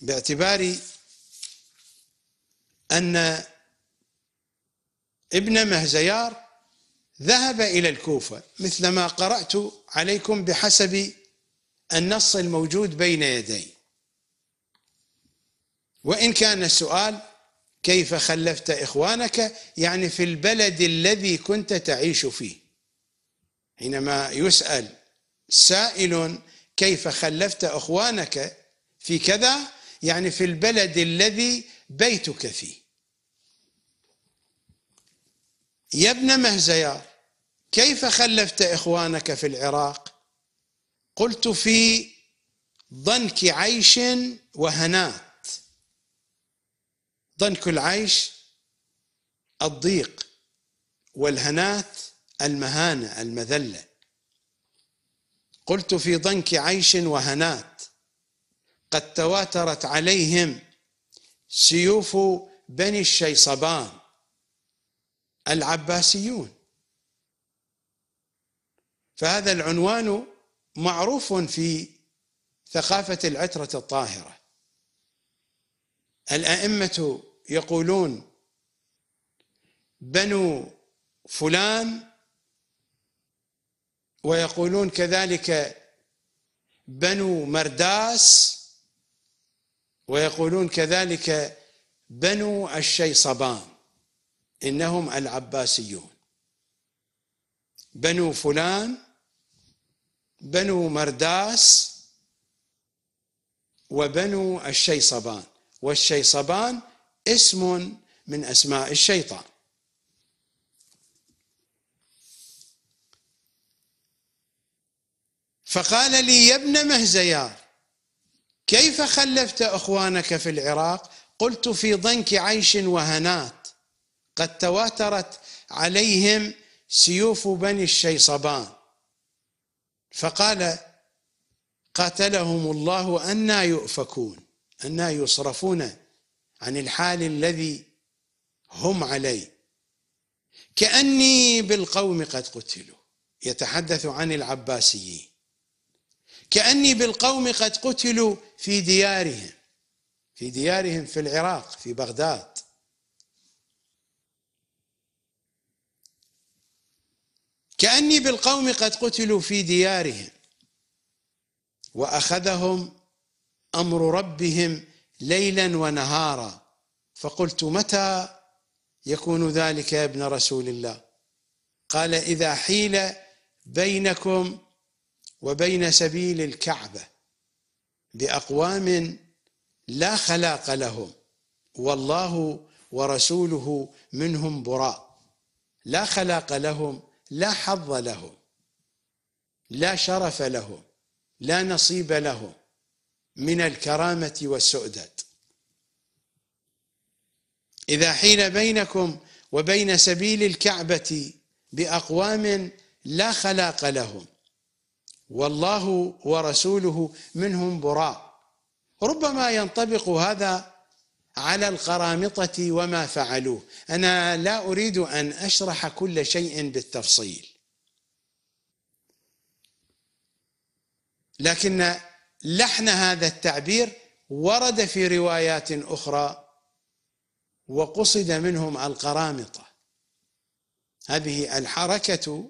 باعتبار ان ابن مهزيار ذهب الى الكوفه مثلما قرات عليكم بحسب النص الموجود بين يدي وإن كان السؤال كيف خلفت إخوانك يعني في البلد الذي كنت تعيش فيه حينما يسأل سائل كيف خلفت إخوانك في كذا يعني في البلد الذي بيتك فيه يا ابن مهزيار كيف خلفت إخوانك في العراق قلت في ضنك عيش وهناك ضنك العيش الضيق والهنات المهانة المذلة قلت في ضنك عيش وهنات قد تواترت عليهم سيوف بني الشيصبان العباسيون فهذا العنوان معروف في ثقافة العترة الطاهرة الأئمة يقولون بنو فلان ويقولون كذلك بنو مرداس ويقولون كذلك بنو الشيصبان انهم العباسيون بنو فلان بنو مرداس وبنو الشيصبان والشيصبان اسم من اسماء الشيطان فقال لي يا ابن مهزيار كيف خلفت اخوانك في العراق قلت في ضنك عيش وهنات قد تواترت عليهم سيوف بني الشيصبان فقال قاتلهم الله أنا يؤفكون أنا يصرفون عن الحال الذي هم عليه كأني بالقوم قد قتلوا يتحدث عن العباسيين كأني بالقوم قد قتلوا في ديارهم في ديارهم في العراق في بغداد كأني بالقوم قد قتلوا في ديارهم وأخذهم أمر ربهم ليلا ونهارا فقلت متى يكون ذلك يا ابن رسول الله قال إذا حيل بينكم وبين سبيل الكعبة بأقوام لا خلاق لهم والله ورسوله منهم براء لا خلاق لهم لا حظ لهم لا شرف لهم لا نصيب لهم من الكرامة والسؤدد إذا حيل بينكم وبين سبيل الكعبة بأقوام لا خلاق لهم والله ورسوله منهم براء ربما ينطبق هذا على القرامطة وما فعلوه أنا لا أريد أن أشرح كل شيء بالتفصيل لكن لحن هذا التعبير ورد في روايات اخرى وقصد منهم القرامطه هذه الحركه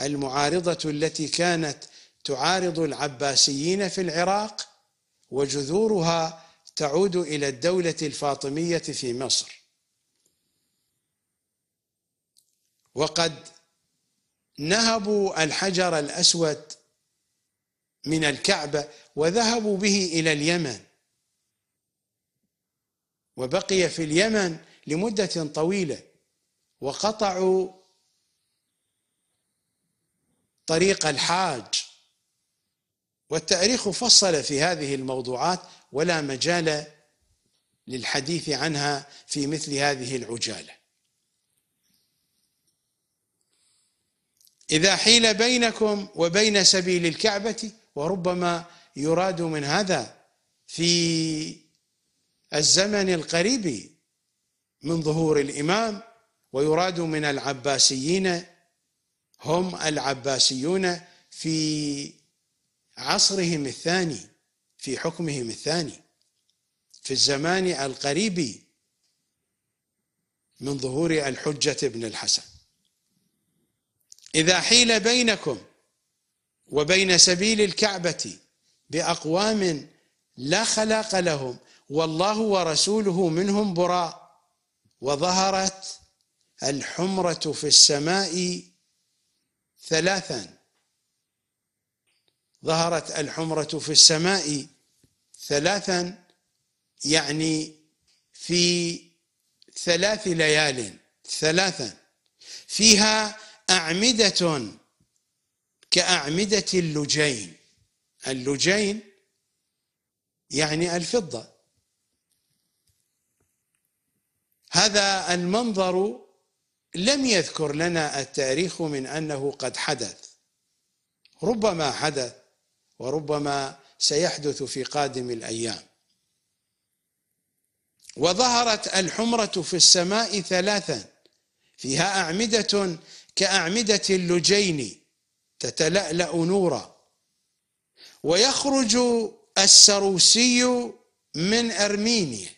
المعارضه التي كانت تعارض العباسيين في العراق وجذورها تعود الى الدوله الفاطميه في مصر وقد نهبوا الحجر الاسود من الكعبة وذهبوا به إلى اليمن وبقي في اليمن لمدة طويلة وقطعوا طريق الحاج والتاريخ فصل في هذه الموضوعات ولا مجال للحديث عنها في مثل هذه العجاله اذا حيل بينكم وبين سبيل الكعبه وربما يراد من هذا في الزمن القريب من ظهور الامام ويراد من العباسيين هم العباسيون في عصرهم الثاني في حكمهم الثاني في الزمان القريب من ظهور الحجة بن الحسن إذا حيل بينكم وبين سبيل الكعبة بأقوام لا خلاق لهم والله ورسوله منهم براء وظهرت الحمرة في السماء ثلاثا ظهرت الحمرة في السماء ثلاثا يعني في ثلاث ليال ثلاثا فيها أعمدة كأعمدة اللجين اللجين يعني الفضة هذا المنظر لم يذكر لنا التاريخ من أنه قد حدث ربما حدث وربما سيحدث في قادم الأيام وظهرت الحمرة في السماء ثلاثا فيها أعمدة كأعمدة اللجين تتلألأ نورا ويخرج السروسي من أرمينيا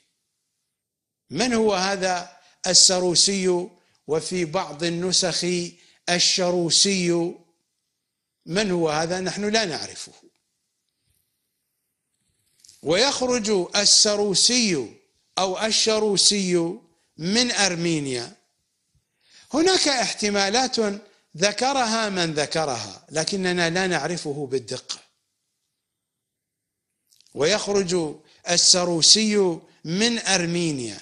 من هو هذا السروسي وفي بعض النسخ الشروسي من هو هذا نحن لا نعرفه ويخرج السروسي أو الشروسي من أرمينيا هناك احتمالات ذكرها من ذكرها لكننا لا نعرفه بالدقه ويخرج السروسي من ارمينيا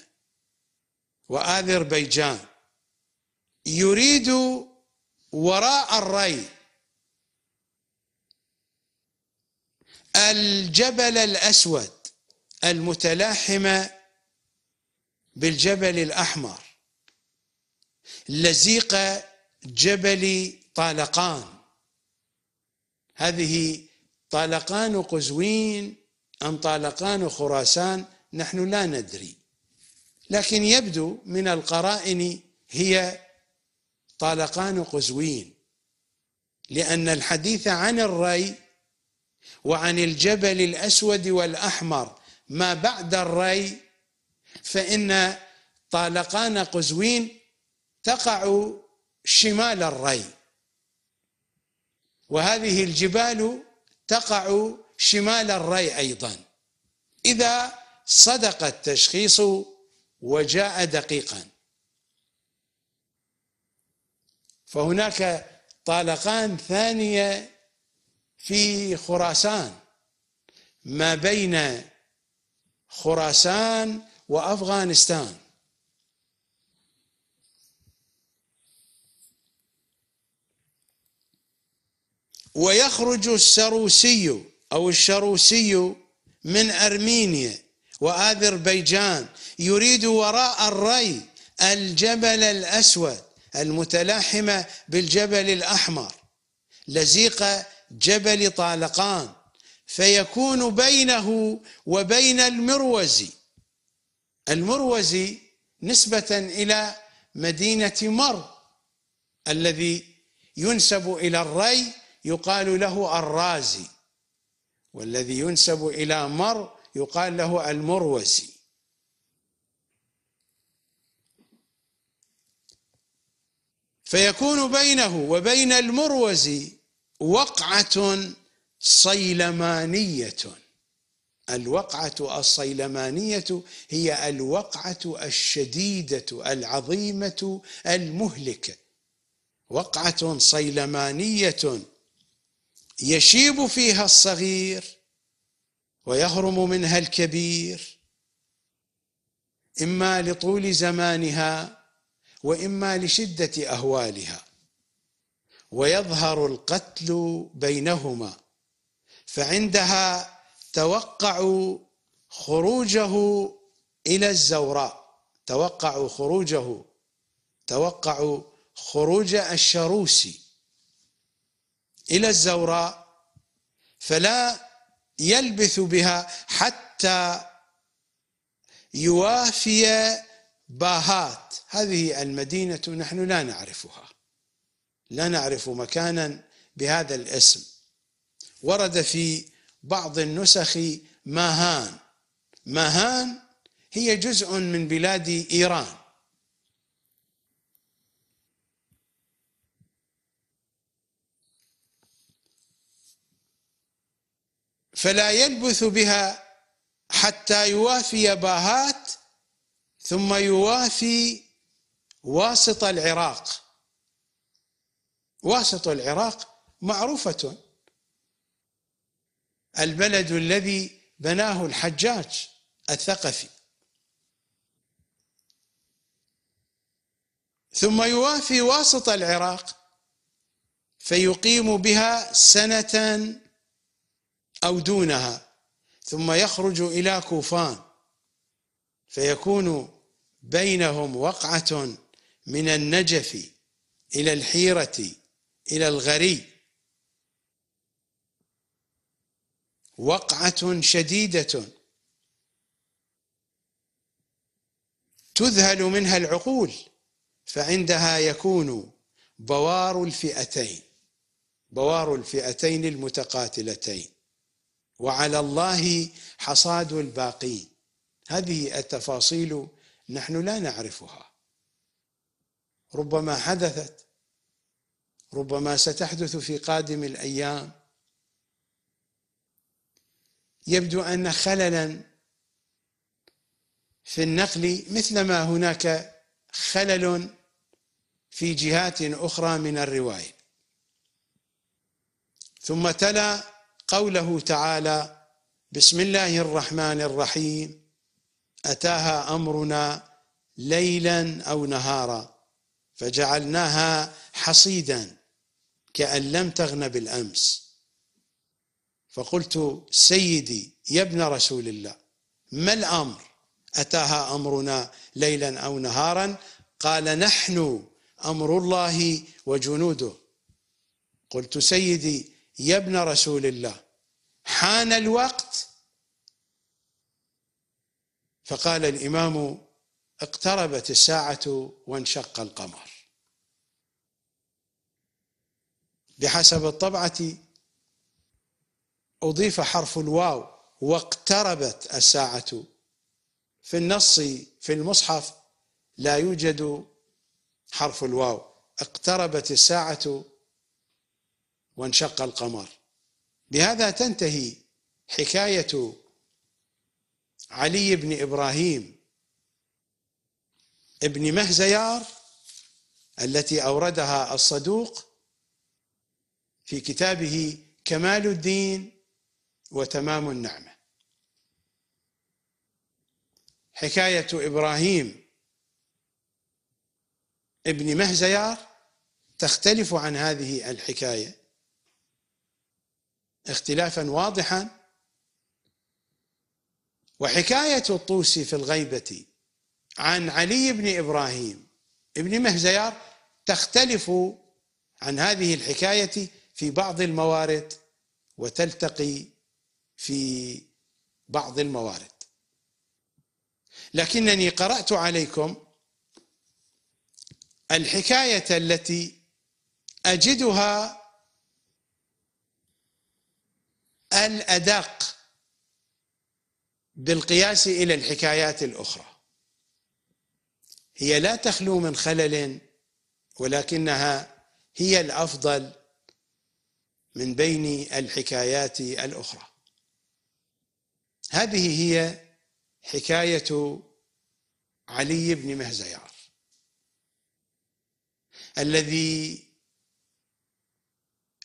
واذربيجان يريد وراء الري الجبل الاسود المتلاحم بالجبل الاحمر لزيق جبل طالقان هذه طالقان قزوين أم طالقان خراسان نحن لا ندري لكن يبدو من القرائن هي طالقان قزوين لأن الحديث عن الري وعن الجبل الأسود والأحمر ما بعد الري فإن طالقان قزوين تقع شمال الري وهذه الجبال تقع شمال الري ايضا اذا صدق التشخيص وجاء دقيقا فهناك طالقان ثانيه في خراسان ما بين خراسان وافغانستان ويخرج السروسي أو الشروسي من أرمينيا وأذربيجان يريد وراء الري الجبل الأسود المتلاحمة بالجبل الأحمر لزيق جبل طالقان فيكون بينه وبين المروزي المروزي نسبة إلى مدينة مر الذي ينسب إلى الري يقال له الرازي والذي ينسب إلى مر يقال له المروزي فيكون بينه وبين المروزي وقعة صيلمانية الوقعة الصيلمانية هي الوقعة الشديدة العظيمة المهلكة وقعة صيلمانية يشيب فيها الصغير ويهرم منها الكبير اما لطول زمانها واما لشده اهوالها ويظهر القتل بينهما فعندها توقع خروجه الى الزوراء توقع خروجه توقع خروج الشروسي إلى الزوراء فلا يلبث بها حتى يوافي باهات هذه المدينة نحن لا نعرفها لا نعرف مكانا بهذا الاسم ورد في بعض النسخ ماهان ماهان هي جزء من بلاد إيران فلا يلبث بها حتى يوافي باهات ثم يوافي واسط العراق واسط العراق معروفة البلد الذي بناه الحجاج الثقفي ثم يوافي واسط العراق فيقيم بها سنة أو دونها ثم يخرج إلى كوفان فيكون بينهم وقعة من النجف إلى الحيرة إلى الغري وقعة شديدة تذهل منها العقول فعندها يكون بوار الفئتين بوار الفئتين المتقاتلتين وعلى الله حصاد الباقين هذه التفاصيل نحن لا نعرفها ربما حدثت ربما ستحدث في قادم الايام يبدو ان خللا في النقل مثلما هناك خلل في جهات اخرى من الروايه ثم تلا قوله تعالى بسم الله الرحمن الرحيم أتاها أمرنا ليلا أو نهارا فجعلناها حصيدا كأن لم تغن بالأمس فقلت سيدي يا ابن رسول الله ما الأمر أتاها أمرنا ليلا أو نهارا قال نحن أمر الله وجنوده قلت سيدي يا ابن رسول الله حان الوقت فقال الامام اقتربت الساعه وانشق القمر بحسب الطبعه اضيف حرف الواو واقتربت الساعه في النص في المصحف لا يوجد حرف الواو اقتربت الساعه وانشق القمر بهذا تنتهي حكايه علي بن ابراهيم ابن مهزيار التي اوردها الصدوق في كتابه كمال الدين وتمام النعمه حكايه ابراهيم ابن مهزيار تختلف عن هذه الحكايه اختلافا واضحا وحكاية الطوسي في الغيبة عن علي بن إبراهيم ابن مهزيار تختلف عن هذه الحكاية في بعض الموارد وتلتقي في بعض الموارد لكنني قرأت عليكم الحكاية التي أجدها الأدق بالقياس إلى الحكايات الأخرى هي لا تخلو من خلل ولكنها هي الأفضل من بين الحكايات الأخرى هذه هي حكاية علي بن مهزيار الذي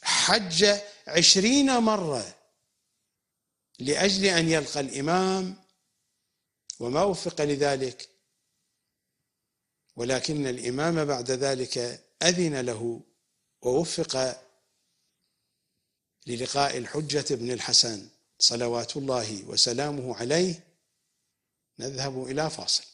حج عشرين مرة لاجل ان يلقى الامام وما وفق لذلك ولكن الامام بعد ذلك اذن له ووفق للقاء الحجه بن الحسن صلوات الله وسلامه عليه نذهب الى فاصل